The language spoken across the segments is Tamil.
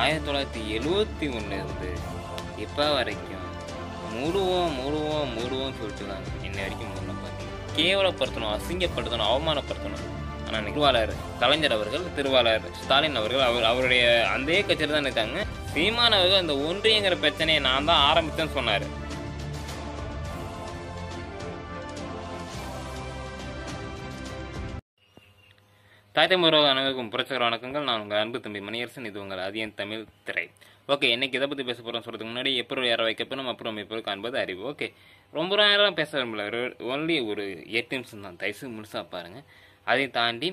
ஆயிரத்தி தொள்ளாயிரத்தி எழுவத்தி ஒன்றுலேருந்து இப்போ வரைக்கும் மூடுவோம் மூடுவோம் சொல்லிட்டு தான் இன்ன வரைக்கும் மூணு பார்த்தீங்க கேவலப்படுத்தணும் அசிங்கப்படுத்தணும் அவமானப்படுத்தணும் ஆனால் நிர்வாளர் கலைஞர் அவர்கள் திருவாளர் ஸ்டாலின் அவர்கள் அவர் அவருடைய அந்த கட்சியில் தான் இருக்காங்க சீமானவர்கள் அந்த ஒன்றியங்கிற பிரச்சனையை நான் தான் ஆரம்பித்தேன்னு சொன்னார் காயத்தம் உறவு அனைவருக்கும் புரட்சிகர வணக்கங்கள் நான் உங்கள் அன்பு தம்பி மணியரசன் இது உங்கள் அதியன் தமிழ் திரை ஓகே என்னைக்கு இதை பற்றி பேச போகிறோம் சொல்கிறதுக்கு முன்னாடி எப்படி யாரை வைக்க போகிறோம் அப்புறம் எப்படி காண்பது அறிவு ஓகே ரொம்ப நேரம் பேச விரும்பல ஒன்லி ஒரு எட்டு நிமிஷம் தான் தயசு முழுசாக பாருங்கள் அதையும் தாண்டி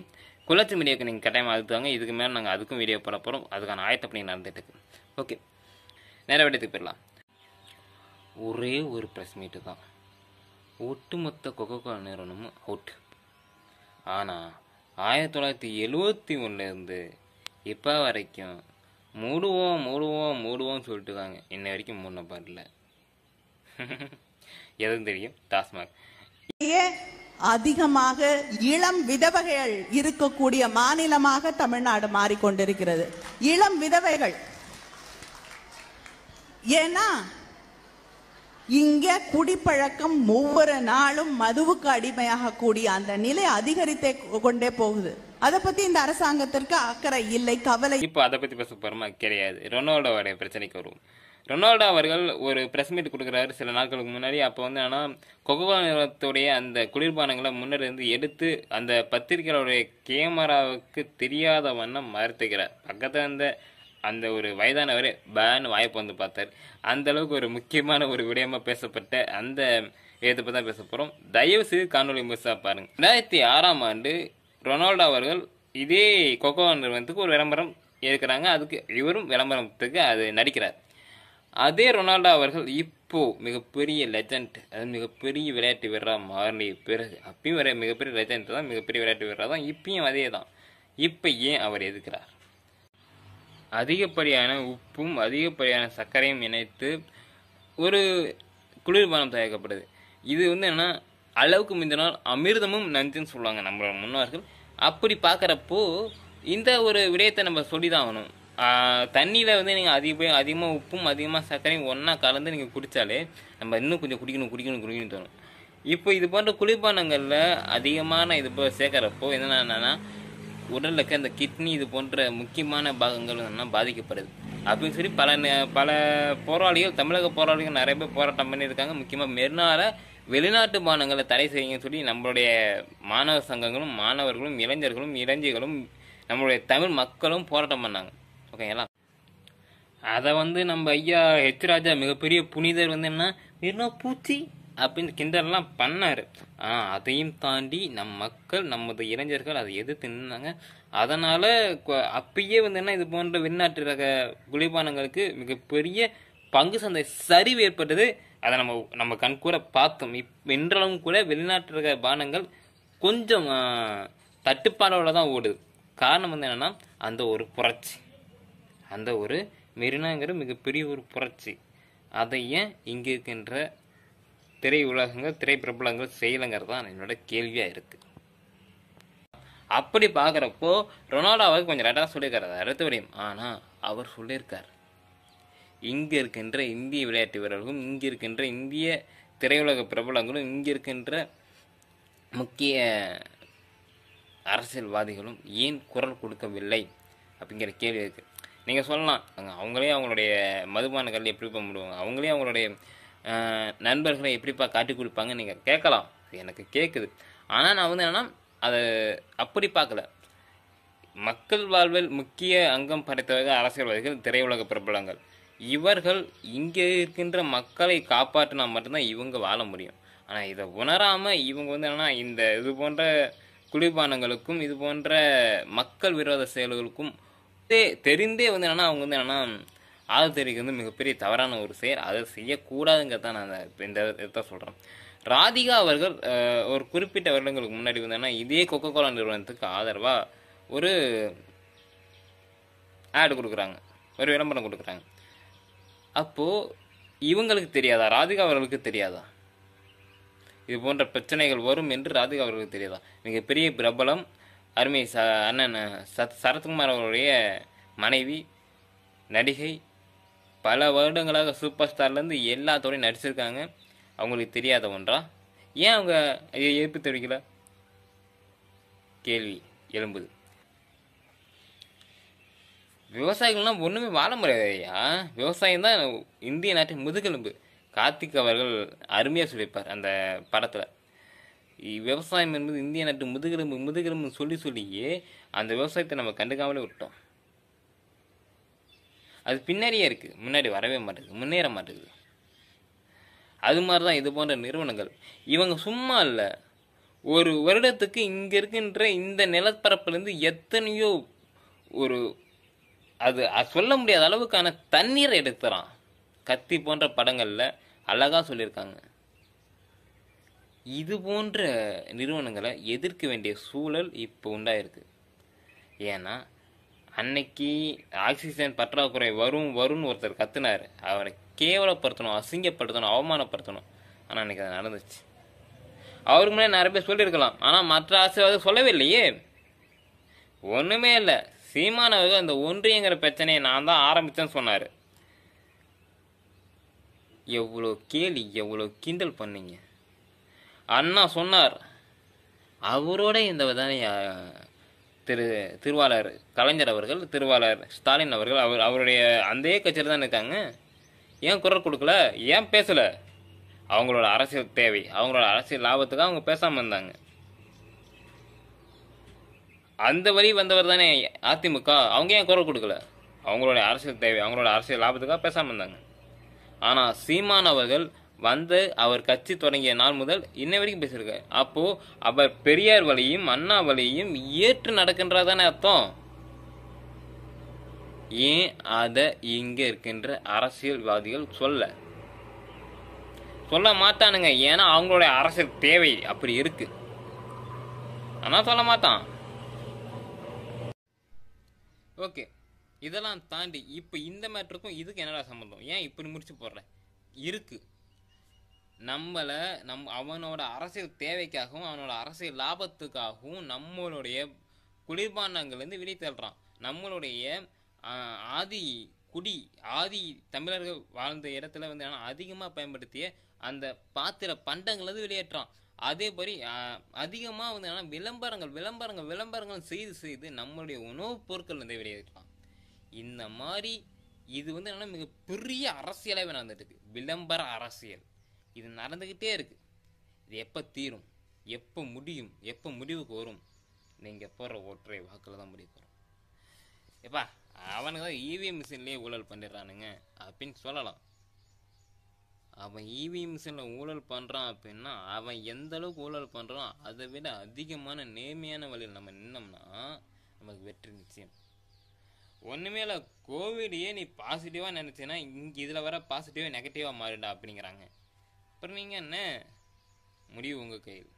குளச்சி மீடியாவுக்கு நீங்கள் கட்டாயமாக அதுதாங்க இதுக்கு மேலே நாங்கள் அதுக்கும் வீடியோ போட போகிறோம் அதுக்கான பண்ணி நடந்துட்டு ஓகே நேர விடத்துக்கு போயிடலாம் ஒரே ஒரு ப்ரெஸ் மீட்டு தான் ஒட்டுமொத்த கொக்கோ கோலா நிறுவனமும் அவுட் ஆனால் ஆயிரத்தி தொள்ளாயிரத்தி எழுவத்தி ஒன்றுலேருந்து இப்போ வரைக்கும் மூடுவோம் மூடுவோம் மூடுவோம்னு சொல்லிட்டு இருக்காங்க இன்ன வரைக்கும் மூணு பாடல எதுவும் தெரியும் டாஸ்மாக் அதிகமாக இளம் விதவைகள் இருக்கக்கூடிய மாநிலமாக தமிழ்நாடு மாறிக்கொண்டிருக்கிறது இளம் விதவைகள் ஏன்னா இங்கே குடிப்பழக்கம் ஒவ்வொரு நாளும் மதுவுக்கு அடிமையாக கூடிய அந்த நிலை அதிகரித்தே கொண்டே போகுது அதை பத்தி இந்த அரசாங்கத்திற்கு அக்கறை இல்லை கவலை இப்போ அதை பத்தி பேச போறோமா கிடையாது ரொனால்டோட பிரச்சனைக்கு வரும் ரொனால்டோ அவர்கள் ஒரு ப்ரெஸ் மீட் கொடுக்குறாரு சில நாட்களுக்கு முன்னாடி அப்போ வந்து ஆனால் கொகோவா நிறுவனத்துடைய அந்த குளிர்பானங்களை முன்னாடி இருந்து எடுத்து அந்த பத்திரிகையாளருடைய கேமராவுக்கு தெரியாத வண்ணம் மறுத்துக்கிறார் பக்கத்தில் இருந்த அந்த ஒரு வயதானவர் பேன்னு வாய்ப்பு வந்து பார்த்தார் அந்த அளவுக்கு ஒரு முக்கியமான ஒரு விடயமாக பேசப்பட்ட அந்த இதை பற்றி தான் பேச போறோம் தயவு செய்து காணொலி முழுசாக பாருங்கள் ரெண்டாயிரத்தி ஆறாம் ஆண்டு ரொனால்டோ அவர்கள் இதே கொக்கோ நிறுவனத்துக்கு ஒரு விளம்பரம் இருக்கிறாங்க அதுக்கு இவரும் விளம்பரத்துக்கு அது நடிக்கிறார் அதே ரொனால்டோ அவர்கள் இப்போது மிகப்பெரிய லெஜண்ட் அது மிகப்பெரிய விளையாட்டு வீரராக மாறிய பிறகு அப்பயும் வர மிகப்பெரிய லெஜண்ட் தான் மிகப்பெரிய விளையாட்டு வீரராக தான் இப்பயும் அதே தான் இப்போ ஏன் அவர் எதுக்கிறார் அதிகப்படியான உப்பும் அதிகப்படியான சர்க்கரையும் இணைத்து ஒரு குளிர்பானம் தயாரிக்கப்படுது இது வந்து என்னென்னா அளவுக்கு மிந்தினால் அமிர்தமும் நஞ்சுன்னு சொல்லுவாங்க நம்மளோட முன்னோர்கள் அப்படி பார்க்குறப்போ இந்த ஒரு விடயத்தை நம்ம சொல்லி தான் ஆகணும் தண்ணியில் வந்து நீங்கள் அதிக அதிகமாக உப்பும் அதிகமாக சர்க்கரையும் ஒன்றா கலந்து நீங்கள் குடித்தாலே நம்ம இன்னும் கொஞ்சம் குடிக்கணும் குடிக்கணும் குடிக்கணும் தோணும் இப்போ இது போன்ற குளிர்பானங்களில் அதிகமான இது சேர்க்குறப்போ என்னென்னா உடலில் இருக்க இந்த கிட்னி இது போன்ற முக்கியமான பாகங்கள் என்ன பாதிக்கப்படுது அப்படின்னு சொல்லி பல பல போராளிகள் தமிழக போராளிகள் நிறைய பேர் போராட்டம் பண்ணியிருக்காங்க முக்கியமாக மெரினால வெளிநாட்டு மாணவங்களை தடை செய்யுங்கன்னு சொல்லி நம்மளுடைய மாணவ சங்கங்களும் மாணவர்களும் இளைஞர்களும் இளைஞர்களும் நம்மளுடைய தமிழ் மக்களும் போராட்டம் பண்ணாங்க ஓகேங்களா அதை வந்து நம்ம ஐயா ஹெச் ராஜா மிகப்பெரிய புனிதர் வந்து என்ன மெரினா பூச்சி அப்படின்னு கிண்டல்லாம் பண்ணார் ஆனால் அதையும் தாண்டி நம் மக்கள் நமது இளைஞர்கள் அதை எதிர்த்து நின்னாங்க அதனால் அப்பயே வந்து என்ன இது போன்ற வெளிநாட்டு ரக குளிர்பானங்களுக்கு மிகப்பெரிய பங்கு சந்தை சரிவு ஏற்பட்டது அதை நம்ம நம்ம கண்கூட பார்த்தோம் இப் என்றாலும் கூட வெளிநாட்டு ரக பானங்கள் கொஞ்சம் தட்டுப்பாடோட தான் ஓடுது காரணம் வந்து என்னென்னா அந்த ஒரு புரட்சி அந்த ஒரு மெரினாங்கிற மிகப்பெரிய ஒரு புரட்சி அதை ஏன் இங்கே இருக்கின்ற திரையுலகங்கள் திரைப்பிரபலங்கள் செய்யலைங்கிறது தான் என்னோட கேள்வியாக இருக்குது அப்படி பார்க்குறப்போ ரொனால்டோவுக்கு கொஞ்சம் ரெட்டாக சொல்லியிருக்காரு அடுத்த விடையும் ஆனால் அவர் சொல்லியிருக்கார் இங்கே இருக்கின்ற இந்திய விளையாட்டு வீரர்களும் இங்கே இருக்கின்ற இந்திய திரையுலக பிரபலங்களும் இங்கே இருக்கின்ற முக்கிய அரசியல்வாதிகளும் ஏன் குரல் கொடுக்கவில்லை அப்படிங்கிற கேள்வி இருக்குது நீங்கள் சொல்லலாம் அவங்களே அவங்களுடைய மதுபான எப்படி பண்ண முடியும் அவங்களே அவங்களுடைய நண்பர்களை எப்படிப்பா காட்டி கொடுப்பாங்க நீங்கள் கேட்கலாம் எனக்கு கேட்குது ஆனால் நான் வந்து என்னென்னா அதை அப்படி பார்க்கல மக்கள் வாழ்வில் முக்கிய அங்கம் படைத்தவர்கள் அரசியல்வாதிகள் திரையுலக பிரபலங்கள் இவர்கள் இங்கே இருக்கின்ற மக்களை காப்பாற்றினா மட்டும்தான் இவங்க வாழ முடியும் ஆனால் இதை உணராமல் இவங்க வந்து என்னென்னா இந்த இது போன்ற குளிர்பானங்களுக்கும் இது போன்ற மக்கள் விரோத செயல்களுக்கும் தெரிந்தே வந்து என்னென்னா அவங்க வந்து என்னென்னா ஆள் தெரிவிக்க வந்து மிகப்பெரிய தவறான ஒரு செயல் அதை செய்யக்கூடாதுங்கிறத நான் இந்த இதை சொல்கிறேன் ராதிகா அவர்கள் ஒரு குறிப்பிட்ட வருடங்களுக்கு முன்னாடி வந்தேன்னா இதே கொக்கோ கோலா நிறுவனத்துக்கு ஆதரவாக ஒரு ஆடு கொடுக்குறாங்க ஒரு விளம்பரம் கொடுக்குறாங்க அப்போது இவங்களுக்கு தெரியாதா ராதிகா அவர்களுக்கு தெரியாதா இது போன்ற பிரச்சனைகள் வரும் என்று ராதிகா அவர்களுக்கு தெரியாதா மிகப்பெரிய பிரபலம் அருமை ச அண்ணன் சத் சரத்குமார் அவருடைய மனைவி நடிகை பல வருடங்களாக சூப்பர் ஸ்டார்லேருந்து எல்லா துறையும் நடிச்சிருக்காங்க அவங்களுக்கு தெரியாத ஒன்றா ஏன் அவங்க எதிர்ப்பு தெரிவிக்கல கேள்வி எலும்புது விவசாயிகள்லாம் ஒன்றுமே வாழ முடியாதையா விவசாயம் தான் இந்திய நாட்டின் முதுகெலும்பு கார்த்திக் அவர்கள் அருமையாக சொல்லியிருப்பார் அந்த படத்தில் விவசாயம் என்பது இந்திய நாட்டு முதுகெலும்பு முதுகெலும்புன்னு சொல்லி சொல்லியே அந்த விவசாயத்தை நம்ம கண்டுக்காமலே விட்டோம் அது பின்னாடியே இருக்குது முன்னாடி வரவே மாட்டேங்குது முன்னேற மாட்டேங்குது அது மாதிரி தான் இது போன்ற நிறுவனங்கள் இவங்க சும்மா இல்லை ஒரு வருடத்துக்கு இங்கே இருக்கின்ற இந்த நிலப்பரப்புலேருந்து எத்தனையோ ஒரு அது சொல்ல முடியாத அளவுக்கான தண்ணீரை எடுத்துறான் கத்தி போன்ற படங்களில் அழகாக சொல்லியிருக்காங்க இது போன்ற நிறுவனங்களை எதிர்க்க வேண்டிய சூழல் இப்போ உண்டாயிருக்கு ஏன்னா அன்னைக்கு ஆக்சிஜன் பற்றாக்குறை வரும் வரும்னு ஒருத்தர் கத்துனார் அவரை கேவலப்படுத்தணும் அசிங்கப்படுத்தணும் அவமானப்படுத்தணும் ஆனால் அன்னைக்கு அது நடந்துச்சு அவருக்கு முன்னாடி நிறைய பேர் சொல்லியிருக்கலாம் ஆனால் மற்ற ஆசைவாதம் சொல்லவே இல்லையே ஒன்றுமே இல்லை சீமானவர்கள் அந்த ஒன்றியங்கிற பிரச்சனையை நான் தான் ஆரம்பித்தேன்னு சொன்னார் எவ்வளோ கேலி எவ்வளோ கிண்டல் பண்ணீங்க அண்ணா சொன்னார் அவரோட இந்த தானே திரு திருவாளர் கலைஞர் அவர்கள் திருவாளர் ஸ்டாலின் அவர்கள் அவர் அவருடைய அந்த கட்சியில் தான் இருக்காங்க ஏன் குரல் கொடுக்கல ஏன் பேசலை அவங்களோட அரசியல் தேவை அவங்களோட அரசியல் லாபத்துக்காக அவங்க பேசாமல் இருந்தாங்க அந்த வழி வந்தவர் தானே அதிமுக அவங்க ஏன் குரல் கொடுக்கல அவங்களோட அரசியல் தேவை அவங்களோட அரசியல் லாபத்துக்காக பேசாமல் இருந்தாங்க ஆனால் சீமான் அவர்கள் வந்து அவர் கட்சி தொடங்கிய நாள் முதல் இன்ன வரைக்கும் பேசியிருக்காரு அப்போ அவர் பெரியார் வழியும் அண்ணா வழியும் ஏற்று தானே அர்த்தம் ஏன் அதை இங்க இருக்கின்ற அரசியல்வாதிகள் சொல்ல சொல்ல மாட்டானுங்க ஏன்னா அவங்களுடைய அரசியல் தேவை அப்படி இருக்கு ஆனா சொல்ல மாட்டான் ஓகே இதெல்லாம் தாண்டி இப்ப இந்த மேட்ருக்கும் இதுக்கு என்னடா சம்பந்தம் ஏன் இப்படி முடிச்சு போடுறேன் இருக்கு நம்மளை நம் அவனோட அரசியல் தேவைக்காகவும் அவனோட அரசியல் லாபத்துக்காகவும் நம்மளுடைய குளிர்பானங்கள்லேருந்து வெளியே தள்ளுறான் நம்மளுடைய ஆதி குடி ஆதி தமிழர்கள் வாழ்ந்த இடத்துல வந்து ஆனால் அதிகமாக பயன்படுத்திய அந்த பாத்திர பண்டங்கள்லேருந்து வெளியேற்றான் அதே மாதிரி அதிகமாக வந்து ஆனால் விளம்பரங்கள் விளம்பரங்கள் விளம்பரங்கள் செய்து செய்து நம்மளுடைய உணவுப் பொருட்கள் வந்து வெளியேற்றான் இந்த மாதிரி இது வந்து என்னென்னா மிகப்பெரிய அரசியலாகவே நடந்துட்டு இருக்கு விளம்பர அரசியல் இது நடந்துக்கிட்டே இருக்குது இது எப்போ தீரும் எப்போ முடியும் எப்போ முடிவுக்கு வரும் நீங்கள் போடுற ஒற்றை வாக்கில் தான் முடிவு வரும் எப்பா அவனுக்கு தான் இவிஎம் e மிஷின்லேயே ஊழல் பண்ணிடுறானுங்க அப்படின்னு சொல்லலாம் அவன் இவிஎம் e மிஷினில் ஊழல் பண்ணுறான் அப்படின்னா அவன் எந்த அளவுக்கு ஊழல் பண்ணுறான் அதை விட அதிகமான நேர்மையான வழியில் நம்ம நின்னோம்னா நமக்கு வெற்றி நிச்சயம் ஒன்றுமே இல்லை கோவிடையே நீ பாசிட்டிவாக நினச்சின்னா இங்கே இதில் வர பாசிட்டிவாக நெகட்டிவாக மாறிடா அப்படிங்கிறாங்க அப்புறம் நீங்கள் என்ன முடிவு உங்கள் கையில்